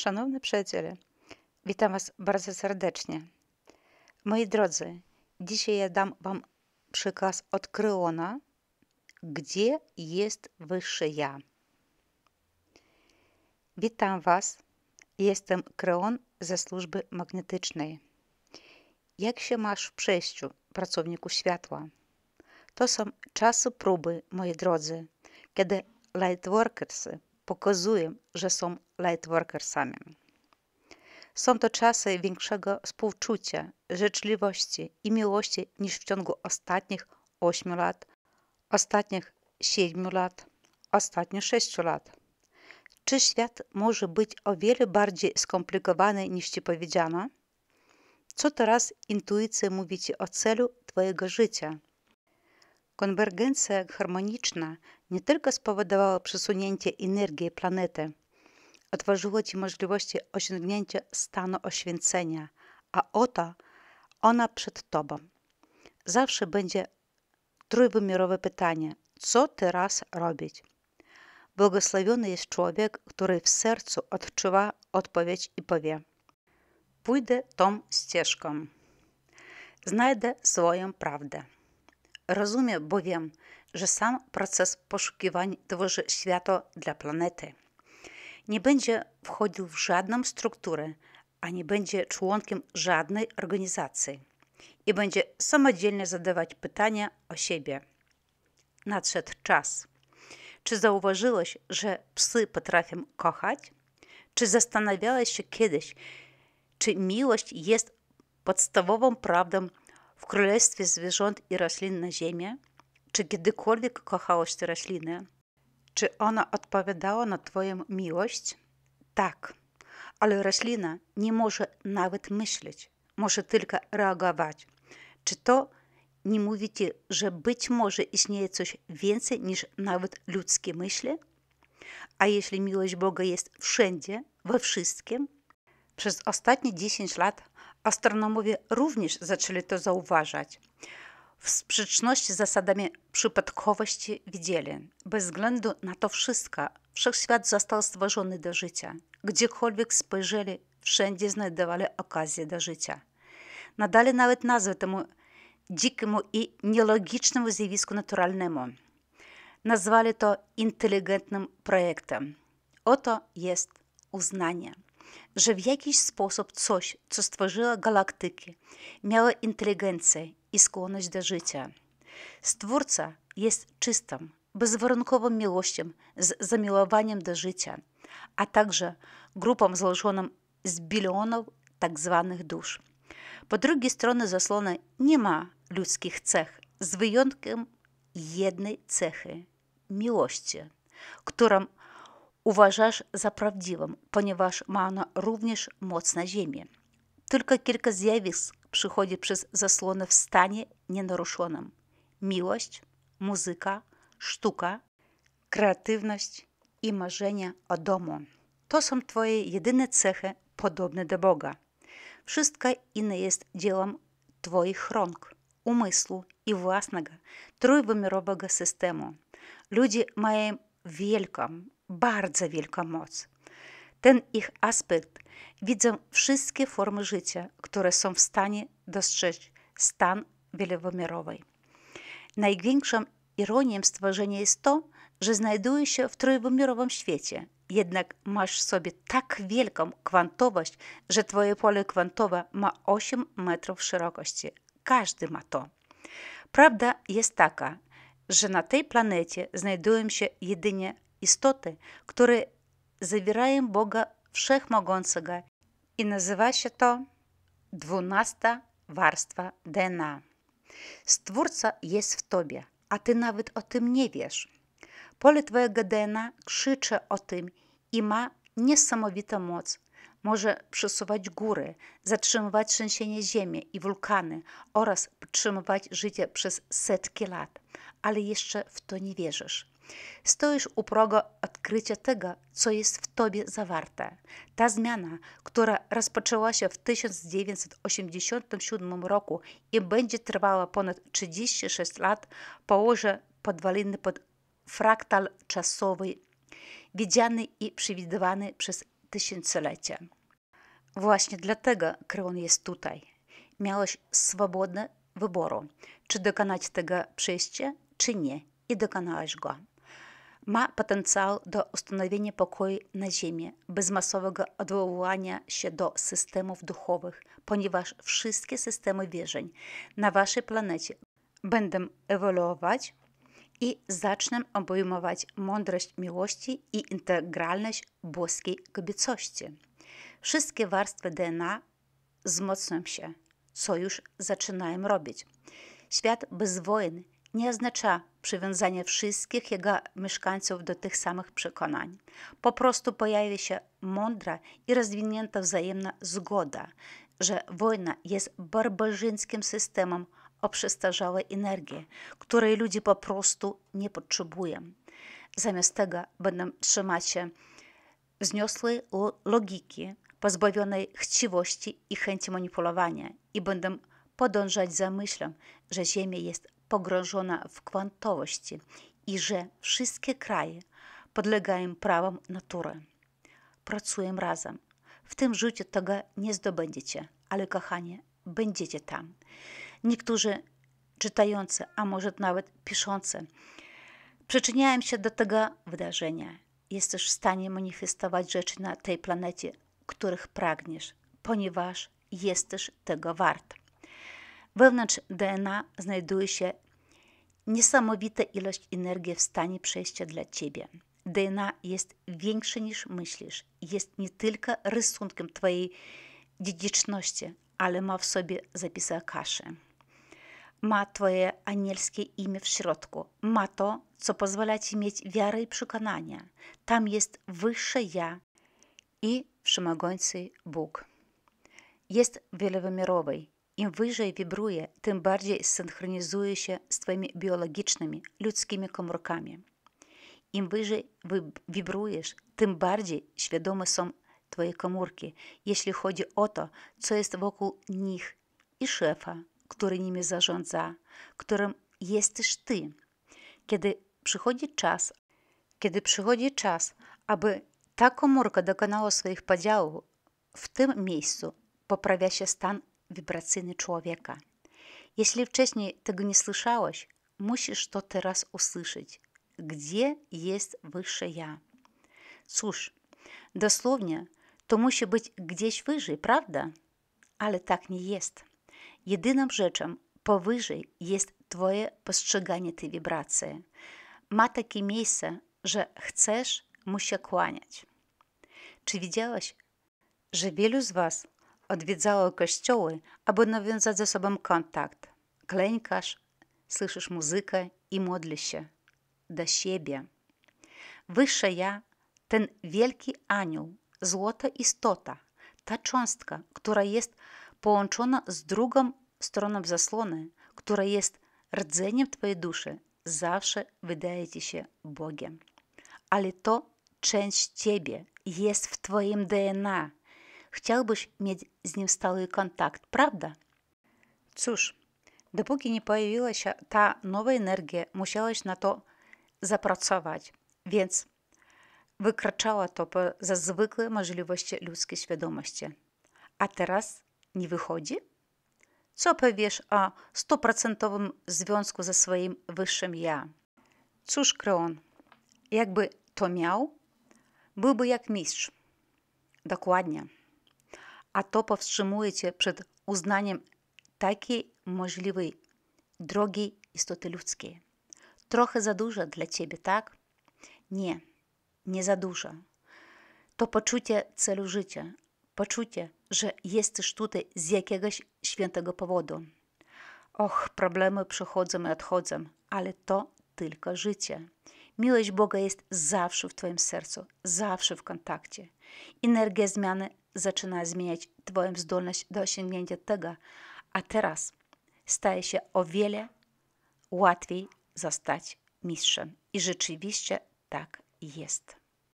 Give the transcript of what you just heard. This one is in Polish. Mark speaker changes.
Speaker 1: Szanowny przyjaciele, witam Was bardzo serdecznie. Moi drodzy, dzisiaj ja dam Wam przykaz od Kryona, gdzie jest wyższe ja. Witam Was, jestem Kreon ze służby magnetycznej. Jak się masz w przejściu, pracowniku światła? To są czasy próby, moi drodzy, kiedy lightworkersy pokazują, że są lightworkersami. Są to czasy większego współczucia, życzliwości i miłości niż w ciągu ostatnich 8 lat, ostatnich 7 lat, ostatnich 6 lat. Czy świat może być o wiele bardziej skomplikowany niż ci powiedziano? Co teraz intuicja mówi ci o celu twojego życia? Konwergencja harmoniczna nie tylko spowodowała przesunięcie energii planety – otworzyło Ci możliwości osiągnięcia stanu oświęcenia, a oto ona przed Tobą. Zawsze będzie trójwymiarowe pytanie, co teraz robić? Błogosławiony jest człowiek, który w sercu odczuwa odpowiedź i powie: Pójdę tą ścieżką. Znajdę swoją prawdę. Rozumiem bowiem, że sam proces poszukiwań tworzy światło dla planety nie będzie wchodził w żadną strukturę, a nie będzie członkiem żadnej organizacji i będzie samodzielnie zadawać pytania o siebie. Nadszedł czas. Czy zauważyłeś, że psy potrafią kochać? Czy zastanawiałeś się kiedyś, czy miłość jest podstawową prawdą w królestwie zwierząt i roślin na Ziemi? Czy kiedykolwiek kochałeś te rośliny? Czy ona odpowiadała na Twoją miłość? Tak, ale roślina nie może nawet myśleć, może tylko reagować. Czy to nie mówicie, że być może istnieje coś więcej niż nawet ludzkie myśli? A jeśli miłość Boga jest wszędzie, we wszystkim? Przez ostatnie 10 lat astronomowie również zaczęli to zauważać w sprzeczności z zasadami przypadkowości widzieli. Bez względu na to wszystko, wszechświat został stworzony do życia. Gdziekolwiek spojrzeli, wszędzie znajdowali okazję do życia. Nadali nawet nazwę temu dzikiemu i nielogicznemu zjawisku naturalnemu. Nazwali to inteligentnym projektem. Oto jest uznanie, że w jakiś sposób coś, co stworzyło galaktyki, miało inteligencję i skłonność do życia. Stwórca jest czystą, bezwarunkową miłością z zamiłowaniem do życia, a także grupą złożoną z bilionów tak zwanych dusz. Po drugiej stronie zasłony nie ma ludzkich cech, z wyjątkiem jednej cechy miłości, którą uważasz za prawdziwą, ponieważ ma ona również moc na ziemi. Tylko kilka zjawisk przychodzi przez zasłonę w stanie nienaruszonym. Miłość, muzyka, sztuka, kreatywność i marzenia o domu. To są Twoje jedyne cechy podobne do Boga. Wszystko inne jest dziełem Twoich rąk, umysłu i własnego, trójwymiarowego systemu. Ludzie mają wielką, bardzo wielką moc. Ten ich aspekt Widzę wszystkie formy życia, które są w stanie dostrzec stan wielowymiarowy. Największą ironią stworzenia jest to, że znajduję się w trójwymiarowym świecie, jednak masz w sobie tak wielką kwantowość, że twoje pole kwantowe ma 8 metrów szerokości. Każdy ma to. Prawda jest taka, że na tej planecie znajdują się jedynie istoty, które zawierają Boga wszechmogącego i nazywa się to dwunasta warstwa DNA. Stwórca jest w tobie, a ty nawet o tym nie wiesz. Pole twojego DNA krzycze o tym i ma niesamowitą moc. Może przesuwać góry, zatrzymywać trzęsienie ziemi i wulkany oraz podtrzymywać życie przez setki lat, ale jeszcze w to nie wierzysz. Stoisz u progu odkrycia tego, co jest w tobie zawarte. Ta zmiana, która rozpoczęła się w 1987 roku i będzie trwała ponad 36 lat, położy podwaliny pod fraktal czasowy, widziany i przewidywany przez tysiąclecia. Właśnie dlatego Kreon jest tutaj. Miałeś swobodne wyboru, czy dokonać tego przejścia, czy nie, i dokonałeś go ma potencjał do ustanowienia pokoju na Ziemi bez masowego odwoływania się do systemów duchowych, ponieważ wszystkie systemy wierzeń na Waszej planecie będą ewoluować i zaczną obejmować mądrość miłości i integralność boskiej kobiecości. Wszystkie warstwy DNA wzmocnią się, co już zaczynają robić. Świat bez wojen nie oznacza przywiązanie wszystkich jego mieszkańców do tych samych przekonań. Po prostu pojawi się mądra i rozwinięta wzajemna zgoda, że wojna jest barbarzyńskim systemem o przestarzałej energii, której ludzie po prostu nie potrzebują. Zamiast tego będą trzymać się wzniosłej logiki, pozbawionej chciwości i chęci manipulowania i będą podążać za myślą, że Ziemia jest pogrążona w kwantowości i że wszystkie kraje podlegają prawom natury. Pracuję razem. W tym życiu tego nie zdobędziecie, ale kochanie, będziecie tam. Niektórzy czytający, a może nawet piszący, przyczyniają się do tego wydarzenia. Jesteś w stanie manifestować rzeczy na tej planecie, których pragniesz, ponieważ jesteś tego wart. Wewnątrz DNA znajduje się niesamowita ilość energii w stanie przejścia dla ciebie. DNA jest większe niż myślisz. Jest nie tylko rysunkiem twojej dziedziczności, ale ma w sobie zapisy Akaszy. Ma twoje anielskie imię w środku. Ma to, co pozwala ci mieć wiarę i przekonanie. Tam jest wyższe ja i wszemogońcy Bóg. Jest wielowymiarowy, im wyżej wibruje, tym bardziej synchronizuje się z Twoimi biologicznymi, ludzkimi komórkami. Im wyżej wibrujesz, tym bardziej świadome są Twoje komórki, jeśli chodzi o to, co jest wokół nich i szefa, który nimi zarządza, którym jesteś Ty. Kiedy przychodzi czas, kiedy przychodzi czas, aby ta komórka dokonała swoich podziałów, w tym miejscu poprawia się stan wibracyjny człowieka. Jeśli wcześniej tego nie słyszałeś, musisz to teraz usłyszeć. Gdzie jest wyższe ja? Cóż, dosłownie to musi być gdzieś wyżej, prawda? Ale tak nie jest. Jedyną rzeczą powyżej jest Twoje postrzeganie tej wibracji. Ma takie miejsce, że chcesz mu się kłaniać. Czy widziałeś, że wielu z Was odwiedzały kościoły, aby nawiązać ze sobą kontakt. Klękasz, słyszysz muzykę i modlisz się do siebie. Wyższe ja, ten wielki anioł, złota istota, ta cząstka, która jest połączona z drugą stroną zasłony, która jest rdzeniem Twojej duszy, zawsze wydaje Ci się Bogiem. Ale to część Ciebie jest w Twoim DNA – Chciałbyś mieć z nim stały kontakt, prawda? Cóż, dopóki nie pojawiła się ta nowa energia, musiałeś na to zapracować, więc wykraczało to poza zwykłe możliwości ludzkiej świadomości. A teraz nie wychodzi? Co powiesz o stuprocentowym związku ze swoim wyższym ja? Cóż, Kreon, jakby to miał, byłby jak mistrz. Dokładnie a to powstrzymuje cię przed uznaniem takiej możliwej drogi istoty ludzkiej. Trochę za dużo dla ciebie, tak? Nie, nie za dużo. To poczucie celu życia, poczucie, że jesteś tutaj z jakiegoś świętego powodu. Och, problemy przychodzą i odchodzą, ale to tylko życie. Miłość Boga jest zawsze w Twoim sercu, zawsze w kontakcie. Energia zmiany zaczyna zmieniać Twoją zdolność do osiągnięcia tego, a teraz staje się o wiele łatwiej zostać mistrzem. I rzeczywiście tak jest.